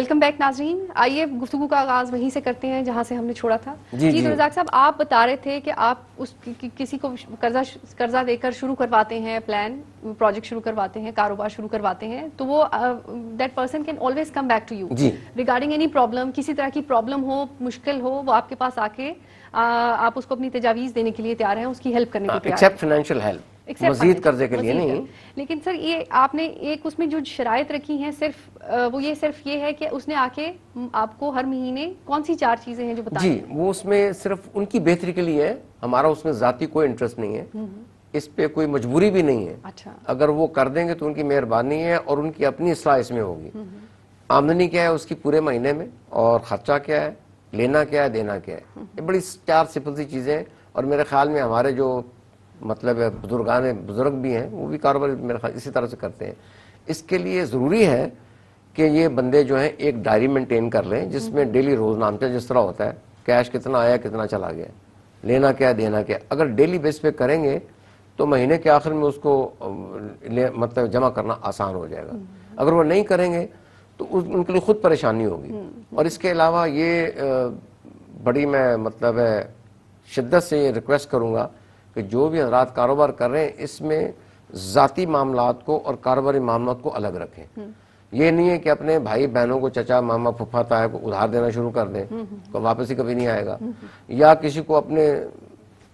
Welcome back नाजरीन आइए गुफ्तु का आगाज वहीं से करते हैं जहाँ से हमने छोड़ा था जी, जी, जी। रजाक साहब आप बता रहे थे कि आप उस कि, कि, किसी को कर्जा कर्जा देकर शुरू करवाते हैं प्लान प्रोजेक्ट शुरू करवाते हैं कारोबार शुरू करवाते हैं तो वो that person can always come back to you regarding any problem किसी तरह की प्रॉब्लम हो मुश्किल हो वो आपके पास आके आप उसको अपनी तजावीज देने के लिए तैयार हैं उसकी हेल्प करने के लिए एक्सेप्ट फाइनेंशियल हेल्प मजीद कर्जे के लिए नहीं लेकिन सर ये आपने एक उसमें जो शरात रखी है सिर्फ वो ये सिर्फ ये है कि उसने आके आपको हर महीने कौन सी चार चीजें हैं जो बता जी वो उसमें सिर्फ उनकी बेहतरी के लिए है हमारा उसमें जाति कोई इंटरेस्ट नहीं है हम्म। इस पे कोई मजबूरी भी नहीं है अच्छा अगर वो कर देंगे तो उनकी मेहरबानी है और उनकी अपनी असलाह इसमें होगी हम्म। आमदनी क्या है उसकी पूरे महीने में और खर्चा क्या है लेना क्या है देना क्या है हम्म। ये बड़ी चार सिंपल सी चीज़ें हैं और मेरे ख्याल में हमारे जो मतलब बुजुर्गान बुज़ुर्ग भी हैं वो भी कारोबार मेरे ख्याल इसी तरह से करते हैं इसके लिए ज़रूरी है कि ये बंदे जो हैं एक डायरी मेंटेन कर लें जिसमें डेली हम्म। रोज नाम से जिस तरह होता है कैश कितना आया कितना चला गया लेना क्या देना क्या अगर डेली बेस पे करेंगे तो महीने के आखिर में उसको मतलब जमा करना आसान हो जाएगा हम्म। अगर वो नहीं करेंगे तो उनके लिए खुद परेशानी होगी हम्म। और इसके अलावा ये बड़ी मैं मतलब है शिद्दत से ये रिक्वेस्ट करूँगा कि जो भी हजरात कारोबार कर रहे हैं इसमें ज़ाती मामला को और कारोबारी मामला को अलग रखें हम्म। ये नहीं है कि अपने भाई बहनों को चचा मामा फुफा ताए को उधार देना शुरू कर दें तो वापसी कभी नहीं आएगा या किसी को अपने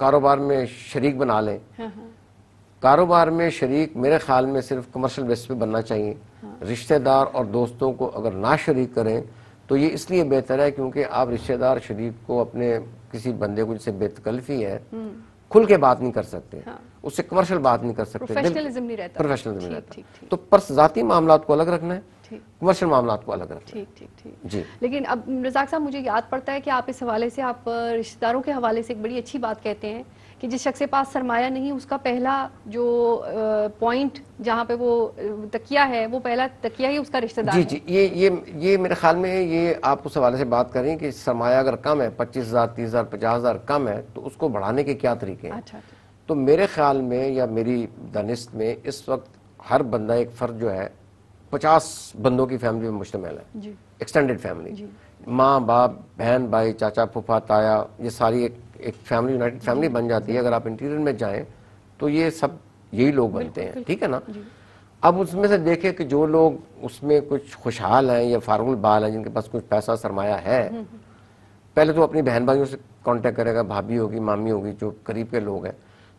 कारोबार में शरीक बना लें हाँ, हाँ। कारोबार में शरीक मेरे ख्याल में सिर्फ कमर्शियल बेस पे बनना चाहिए हाँ। रिश्तेदार और दोस्तों को अगर ना शरीक करें तो ये इसलिए बेहतर है क्योंकि आप रिश्तेदार शरीक को अपने किसी बंदे को जिससे बेतकल्फी है खुल के बात नहीं कर सकते हाँ। उससे कमर्शियल बात नहीं कर सकते प्रोफेशनलिज्म नहीं रहता तो पर्स जाती मामला को अलग रखना है कमर्शियल मामला को अलग रखना ठीक ठीक ठीक जी लेकिन अब रजाक साहब मुझे याद पड़ता है कि आप इस हवाले से आप रिश्तेदारों के हवाले से एक बड़ी अच्छी बात कहते हैं कि जिस शख्स के पास सरमाया नहीं उसका पहला जो पॉइंट जहाँ पे वो तकिया है वो पहला तकिया ही उसका रिश्तेदार जी जी ये ये ये मेरे ख्याल में ये आप उस हवाले से बात करें कि सरमाया अगर कम है पच्चीस हज़ार तीस हज़ार पचास हज़ार कम है तो उसको बढ़ाने के क्या तरीके हैं अच्छा, अच्छा। तो मेरे ख्याल में या मेरी दनिस्त में इस वक्त हर बंदा एक फर्द जो है पचास बंदों की फैमिली में मुश्तमल है एक्सटेंडेड फैमिली माँ बाप बहन भाई चाचा फूफा ताया ये सारी एक एक फैमिली यूनाइटेड फैमिली बन जाती है अगर आप इंटीरियर में जाएं तो ये सब यही लोग बनते हैं ठीक है ना अब उसमें से देखें कि जो लोग उसमें कुछ खुशहाल हैं या फारूल बाल हैं जिनके पास कुछ पैसा सरमाया है हम्म, हम्म। पहले तो अपनी बहन भाइयों से कांटेक्ट करेगा भाभी होगी मामी होगी जो करीब के लोग हैं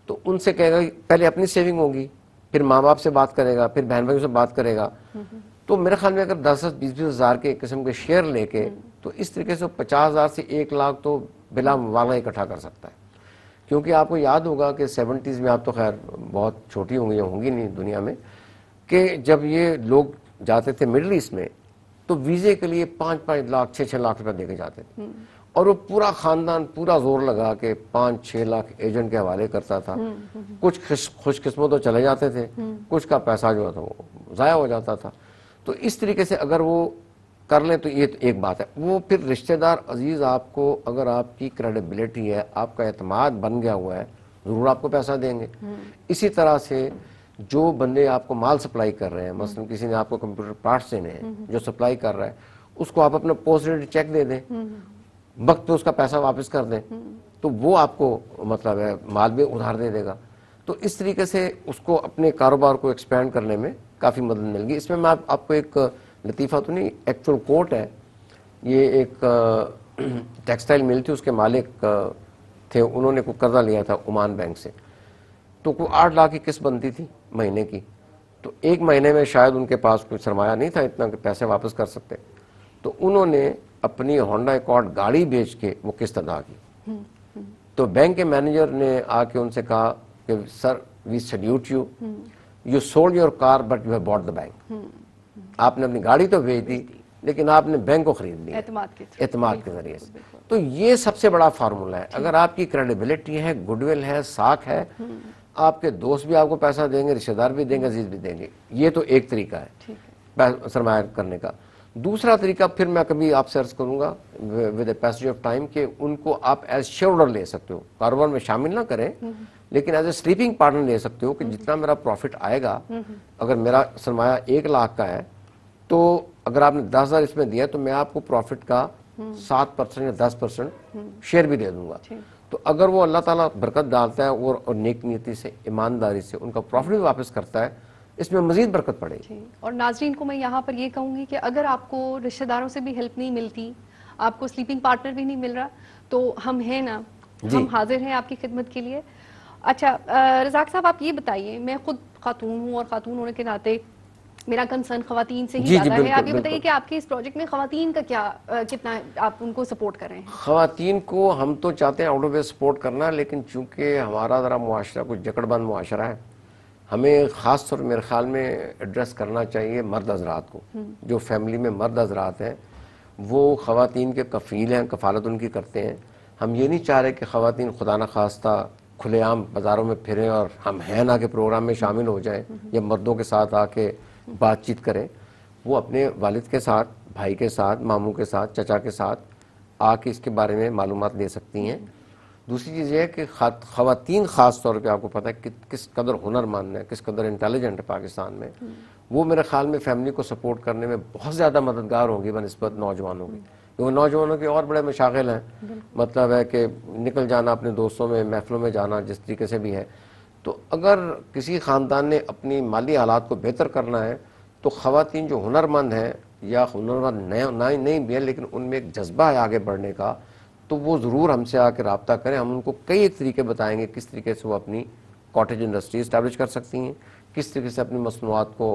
तो उनसे कहेगा पहले अपनी सेविंग होगी फिर माँ बाप से बात करेगा फिर बहन भाइयों से बात करेगा हम्म, तो मेरे ख्याल में अगर दस दस बीस बीस हज़ार के एक किस्म के शेयर लेके तो इस तरीके से पचास हज़ार से एक लाख तो बिला मुबालगा इकट्ठा कर सकता है क्योंकि आपको याद होगा कि सेवेंटीज़ में आप तो खैर बहुत छोटी होंगी होंगी नहीं दुनिया में कि जब ये लोग जाते थे मिडल ईस्ट में तो वीज़े के लिए पाँच पाँच लाख छः छः लाख रुपये दे के जाते थे हम्म। और वो पूरा खानदान पूरा जोर लगा के पाँच छः लाख एजेंट के हवाले करता था हम्म, हम्म, कुछ खुशकिस्मत तो चले जाते थे कुछ का पैसा जो था वो ज़ाया हो जाता था तो इस तरीके से अगर वो कर लें तो ये एक बात है वो फिर रिश्तेदार अजीज़ आपको अगर आपकी क्रेडिबिलिटी है आपका एतम बन गया हुआ है ज़रूर आपको पैसा देंगे हम्म। इसी तरह से जो बंदे आपको माल सप्लाई कर रहे हैं हम्म। मसलन किसी ने आपको कंप्यूटर पार्ट्स देने हैं हम्म। जो सप्लाई कर रहा है उसको आप अपना पोस्ट रेट चेक दे दें वक्त पे उसका पैसा वापस कर दें तो वो आपको मतलब है माल भी उधार दे देगा तो इस तरीके से उसको अपने कारोबार को एक्सपेंड करने में काफ़ी मदद मिलेगी इसमें मैं आप, आपको एक लतीफ़ा तो नहीं एक्चुअल कोर्ट है ये एक टेक्सटाइल मिल थी उसके मालिक थे उन्होंने को कर्जा लिया था ओमान बैंक से तो कोई आठ लाख की किस्त बनती थी महीने की तो एक महीने में शायद उनके पास कोई सरमाया नहीं था इतना कि पैसे वापस कर सकते तो उन्होंने अपनी होंडा एकॉर्ड गाड़ी बेच के वो किस्त अदा की हम्म, हम्म। तो बैंक के मैनेजर ने आके उनसे कहा कि sir we salute you you sold your car but you have bought the bank आपने अपनी गाड़ी तो भेज दी लेकिन आपने बैंक को खरीद लिया एतमाद के जरिए से तो ये सबसे बड़ा फार्मूला है अगर आपकी क्रेडिबिलिटी है गुडविल है साख है हम्म। आपके दोस्त भी आपको पैसा देंगे रिश्तेदार भी देंगे अजीज भी देंगे ये तो एक तरीका है सरमाया करने का दूसरा तरीका फिर मैं कभी आपसे अर्ज करूंगा विद पैसेज ऑफ टाइम के उनको आप एज शेयर ले सकते हो कारोबार में शामिल ना करें हम्म। लेकिन एज ए स्लीपिंग पार्टनर ले सकते हो कि हम्म। जितना मेरा प्रॉफिट आएगा अगर मेरा सरमाया एक लाख का है तो अगर आपने दस हज़ार इसमें दिया तो मैं आपको प्रॉफिट का हम्म। सात परसेंट या दस परसेंट शेयर हम्म। भी दे दूंगा तो अगर वो अल्लाह ताला बरकत डालता है और, और नेक नीति से ईमानदारी से उनका प्रॉफिट भी वापस करता है इसमें मजीद बरकत पड़ेगी और नाजरीन को मैं यहाँ पर ये कहूंगी कि अगर आपको रिश्तेदारों से भी हेल्प नहीं मिलती आपको स्लीपिंग पार्टनर भी नहीं मिल रहा तो हम हैं ना हम हाजिर हैं आपकी खिदमत के लिए अच्छा रजाक साहब आप ये बताइए मैं खुद खातून हूँ और खातून होने के नाते मेरा कंसर्न खातन से ही ज़्यादा है आप ये बताइए कि आपके इस प्रोजेक्ट में खातन का क्या आ, कितना आप उनको सपोर्ट कर रहे हैं खातन को हम तो चाहते हैं आउट ऑफ वे सपोर्ट करना लेकिन चूंकि हमारा ज़रा मुआरा कुछ जकड़बंद मुआरा है हमें ख़ास तौर मेरे ख्याल में एड्रेस करना चाहिए मर्द हजरात को हम्म। जो फैमिली में मर्द हजरात हैं वो खातन के कफ़ील हैं कफालत उनकी करते हैं हम ये नहीं चाह रहे कि खातन खुदा न खास्ता खुलेआम बाज़ारों में फिरें और हम हैं ना के प्रोग्राम में शामिल हो जाएं हम्म। या मर्दों के साथ आके बातचीत करें वो अपने वालिद के साथ भाई के साथ मामू के साथ चचा के साथ आके इसके बारे में मालूम दे सकती हैं दूसरी चीज़ यह है कि खातन ख़ास तौर पे आपको पता है कि किस कदर हुनरमंद है किस कदर इंटेलिजेंट है पाकिस्तान में वो मेरे ख्याल में फैमिली को सपोर्ट करने में बहुत ज़्यादा मददगार होगी बनस्बत नौजवानों की क्योंकि नौजवानों के और बड़े मशागिल हैं मतलब है कि निकल जाना अपने दोस्तों में महफलों में जाना जिस तरीके से भी है तो अगर किसी ख़ानदान ने अपनी माली हालात को बेहतर करना है तो ख़वान जो हुनरमंद हैं या हुनरमंद नया नई नहीं भी हैं लेकिन उनमें एक जज्बा है आगे बढ़ने का तो वो ज़रूर हमसे आके रबता करें हम उनको कई एक तरीके बताएंगे किस तरीके से वो अपनी कॉटेज इंडस्ट्री इस्टेब्लिश कर सकती हैं किस तरीके से अपनी मसनूआत को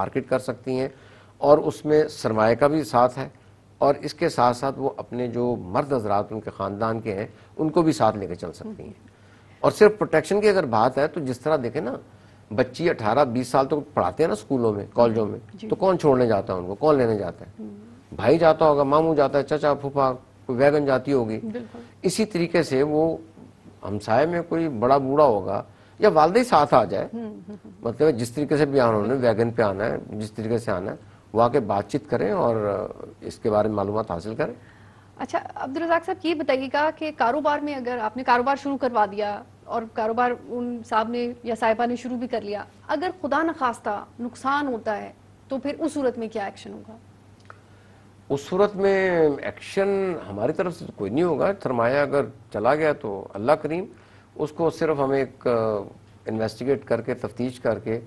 मार्केट कर सकती हैं और उसमें सरमाए का भी साथ है और इसके साथ साथ वो अपने जो मर्द हजरात उनके ख़ानदान के हैं उनको भी साथ लेकर चल सकती हैं और सिर्फ प्रोटेक्शन की अगर बात है तो जिस तरह देखें ना बच्ची 18-20 साल तो पढ़ाते हैं ना स्कूलों में कॉलेजों में तो कौन छोड़ने जाता है उनको कौन लेने जाता है हम्म। भाई जाता होगा मामू जाता है चाचा फूफा कोई वैगन जाती होगी इसी तरीके से वो हमसाय में कोई बड़ा बूढ़ा होगा या वालदे साथ आ जाए हम्म, हम्म, मतलब जिस तरीके से भी आना उन्होंने वैगन पे आना है जिस तरीके से आना है वो आके बातचीत करें और इसके बारे में मालूम हासिल करें अच्छा अब्दुल रजाक साहब ये बताइएगा कि कारोबार में अगर आपने कारोबार शुरू करवा दिया और कारोबार उन साहब ने या साहिबा ने शुरू भी कर लिया अगर खुदा न खास्ता नुकसान होता है तो फिर उस सूरत में क्या एक्शन होगा उस सूरत में एक्शन हमारी तरफ से कोई नहीं होगा सरमाया अगर चला गया तो अल्लाह करीम उसको सिर्फ हम एक इन्वेस्टिगेट करके तफ्तीश करके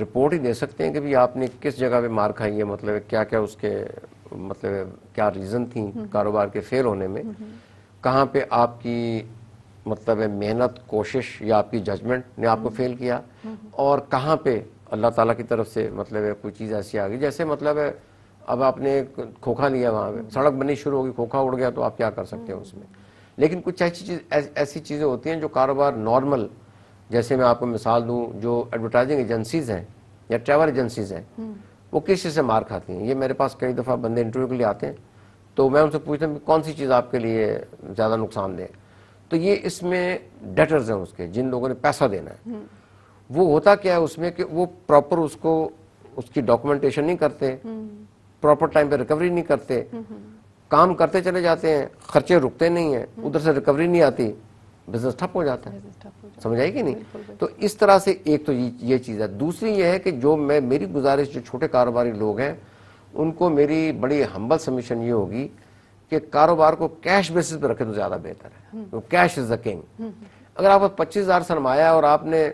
रिपोर्ट ही दे सकते हैं कि भाई आपने किस जगह पे मार खाई है मतलब क्या क्या उसके मतलब क्या रीज़न थी कारोबार के फेल होने में कहाँ पे आपकी मतलब मेहनत कोशिश या आपकी जजमेंट ने आपको फेल किया और कहाँ पे अल्लाह ताला की तरफ से मतलब कोई चीज़ ऐसी आ गई जैसे मतलब अब आपने खोखा लिया वहाँ पे सड़क बननी शुरू होगी खोखा उड़ गया तो आप क्या कर सकते हैं उसमें लेकिन कुछ ऐसी चीज़ ऐसी चीज़ें होती हैं जो कारोबार नॉर्मल जैसे मैं आपको मिसाल दूँ जो एडवर्टाइजिंग एजेंसीज़ हैं या ट्रैवल एजेंसीज़ हैं वो किस चीज़ से मार खाती हैं ये मेरे पास कई दफ़ा बंदे इंटरव्यू के लिए आते हैं तो मैं उनसे पूछता हूँ कौन सी चीज़ आपके लिए ज़्यादा नुकसान दे तो ये इसमें डेटर्स हैं उसके जिन लोगों ने पैसा देना है हम्म। वो होता क्या है उसमें कि वो प्रॉपर उसको उसकी डॉक्यूमेंटेशन नहीं करते प्रॉपर टाइम हम्म। पे रिकवरी नहीं करते हम्म, काम करते चले जाते हैं खर्चे रुकते नहीं हैं उधर से रिकवरी नहीं आती बिजनेस ठप हो जाता है समझ आएगी नहीं तो इस तरह से एक तो ये चीज़ है दूसरी ये है कि जो मैं मेरी गुजारिश जो छोटे कारोबारी लोग हैं उनको मेरी बड़ी हम्बल सबमिशन ये होगी कि कारोबार को कैश बेसिस पर रखें तो ज़्यादा बेहतर है हम्म। तो कैश इज द किंग अगर आपका पच्चीस हज़ार सरमाया और आपने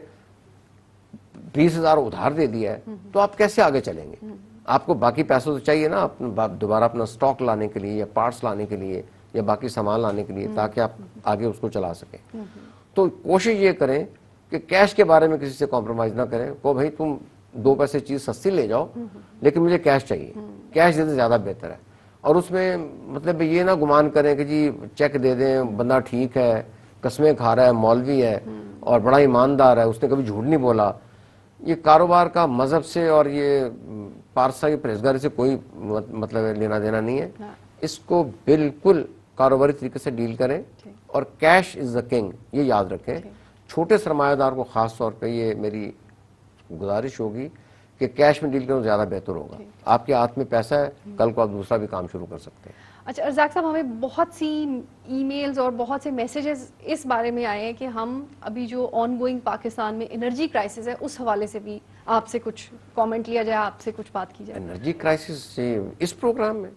बीस हज़ार उधार दे दिया है हम्म। तो आप कैसे आगे चलेंगे हम्म। आपको बाकी पैसों तो चाहिए ना दोबारा अपना स्टॉक लाने के लिए या पार्ट्स लाने के लिए या बाकी सामान लाने के लिए ताकि आप आगे उसको चला सकें तो कोशिश ये करें कि कैश के बारे में किसी से कॉम्प्रोमाइज ना करें को भाई तुम दो पैसे चीज सस्ती ले जाओ लेकिन मुझे कैश चाहिए कैश देते ज्यादा बेहतर है और उसमें मतलब ये ना गुमान करें कि जी चेक दे दें बंदा ठीक है कस्में खा रहा है मौलवी है और बड़ा ईमानदार है उसने कभी झूठ नहीं बोला ये कारोबार का मजहब से और ये पारसा की परहेजगारी से कोई मतलब लेना देना नहीं है हाँ। इसको बिल्कुल कारोबारी तरीके से डील करें और कैश इज़ द किंग ये याद रखें छोटे सरमायादार को ख़ास तौर पे ये मेरी गुजारिश होगी कि कैश में डील करना ज़्यादा बेहतर होगा आपके हाथ में पैसा है hmm. कल को आप दूसरा भी काम शुरू कर सकते हैं अच्छा अर्जाक साहब हमें बहुत सी ईमेल्स और बहुत से मैसेजेस इस बारे में आए हैं कि हम अभी जो ऑनगोइंग पाकिस्तान में एनर्जी क्राइसिस है उस हवाले से भी आपसे कुछ कमेंट लिया जाए आपसे कुछ बात की जाए एनर्जी क्राइसिस इस प्रोग्राम में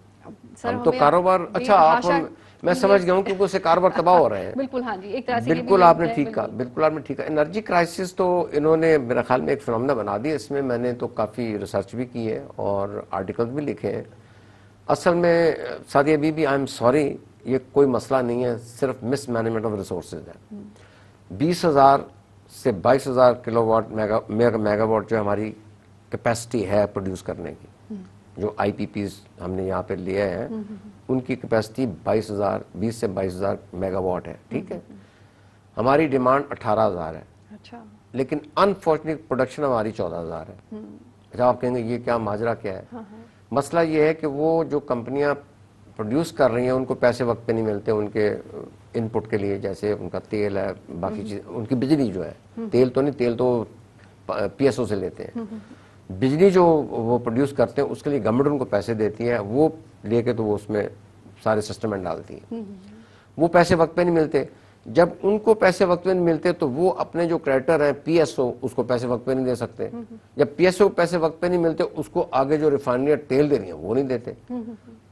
हम तो कारोबार अच्छा आप मैं समझ गया हूँ क्योंकि उससे कारोबार तबाह हाँ, हो हाँ, रहे हैं बिल्कुल हाँ जी एक तरह से बिल्कुल आपने ठीक कहा बिल्कुल आपने ठीक कहा एनर्जी क्राइसिस तो इन्होंने मेरे ख्याल में एक फिनमना बना दिया इसमें मैंने तो काफ़ी रिसर्च भी की है और आर्टिकल भी लिखे हैं असल में सादी अभी भी आई एम सॉरी ये कोई मसला नहीं है सिर्फ मिस मैनेजमेंट ऑफ रिसोर्स है बीस हज़ार से बाईस हज़ार किलो वाट मेगा मेगावाट जो हमारी कैपेसिटी है प्रोड्यूस करने की जो आई हमने यहाँ पे लिए हैं हम्म, हम्म, हम्म। उनकी कैपेसिटी 22,000 20 से 22,000 मेगावाट है ठीक है हमारी डिमांड 18,000 है अच्छा लेकिन अनफॉर्चुनेट प्रोडक्शन हमारी 14,000 है अच्छा आप कहेंगे ये क्या माजरा क्या है हाँ।, हाँ। मसला ये है कि वो जो कंपनियां प्रोड्यूस कर रही हैं उनको पैसे वक्त पे नहीं मिलते उनके इनपुट के लिए जैसे उनका तेल है बाकी चीज उनकी बिजली जो है तेल तो नहीं तेल तो पी से लेते हैं बिजली जो वो प्रोड्यूस करते हैं उसके लिए गवर्नमेंट उनको पैसे देती है वो लेके तो वो उसमें सारे सिस्टम में डालती है हम्म, हम्म। वो पैसे वक्त पे नहीं मिलते जब उनको पैसे वक्त पे नहीं मिलते तो वो अपने जो क्रेडिटर हैं पीएसओ उसको पैसे वक्त पे नहीं दे सकते हम्म, जब पीएसओ पैसे वक्त पे नहीं मिलते उसको आगे जो रिफाइनरी तेल दे रही है वो नहीं देते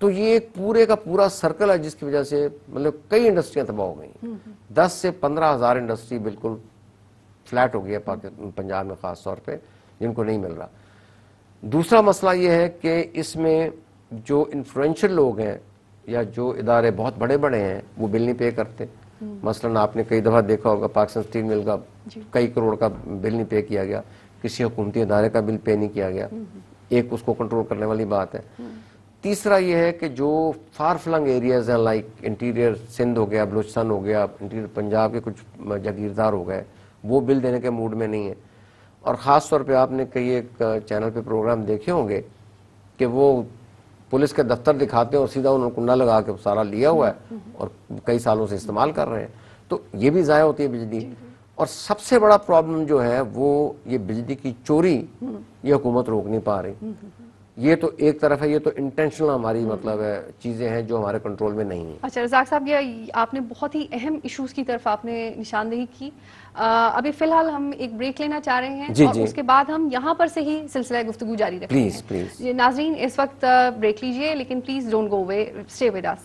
तो ये एक पूरे का पूरा सर्कल है जिसकी वजह से मतलब कई इंडस्ट्रियां तबाह हो गई दस से पंद्रह हजार इंडस्ट्री बिल्कुल फ्लैट हो गई है पंजाब में खासतौर पर जिनको नहीं मिल रहा दूसरा मसला ये है कि इसमें जो इन्फ्लुएंशियल लोग हैं या जो इदारे बहुत बड़े बड़े हैं वो बिल नहीं पे करते हम्म। मसलन आपने कई दफ़ा देखा होगा पाकिस्तान स्टील मिल का कई करोड़ का बिल नहीं पे किया गया किसी हुकूमती अदारे का बिल पे नहीं किया गया हम्म। एक उसको कंट्रोल करने वाली बात है हम्म। तीसरा यह है कि जो फार फ्लंग एरियाज हैं लाइक इंटीरियर सिंध हो गया बलूचिस्तान हो गया इंटीरियर पंजाब के कुछ जागीरदार हो गए वो बिल देने के मूड में नहीं है और ख़ास तौर पे आपने कई एक चैनल पे प्रोग्राम देखे होंगे कि वो पुलिस के दफ्तर दिखाते हैं और सीधा उन्होंने कुंडा लगा के सारा लिया हुआ है और कई सालों से इस्तेमाल कर रहे हैं तो ये भी ज़ाया होती है बिजली और सबसे बड़ा प्रॉब्लम जो है वो ये बिजली की चोरी हम्म। ये हुकूमत रोक नहीं पा रही हम्म, हम्म, ये तो एक तरफ है ये तो इंटेंशनल हमारी हम्म। मतलब है चीज़ें हैं जो हमारे कंट्रोल में नहीं है अच्छा रजाक साहब ये आपने बहुत ही अहम इश्यूज की तरफ आपने निशानदेही की आ, अभी फिलहाल हम एक ब्रेक लेना चाह रहे हैं जी, और जी। उसके बाद हम यहाँ पर से ही सिलसिला गुफ्तु जारी रखें प्लीज प्लीज नाजरीन इस वक्त ब्रेक लीजिए लेकिन please don't go away stay with us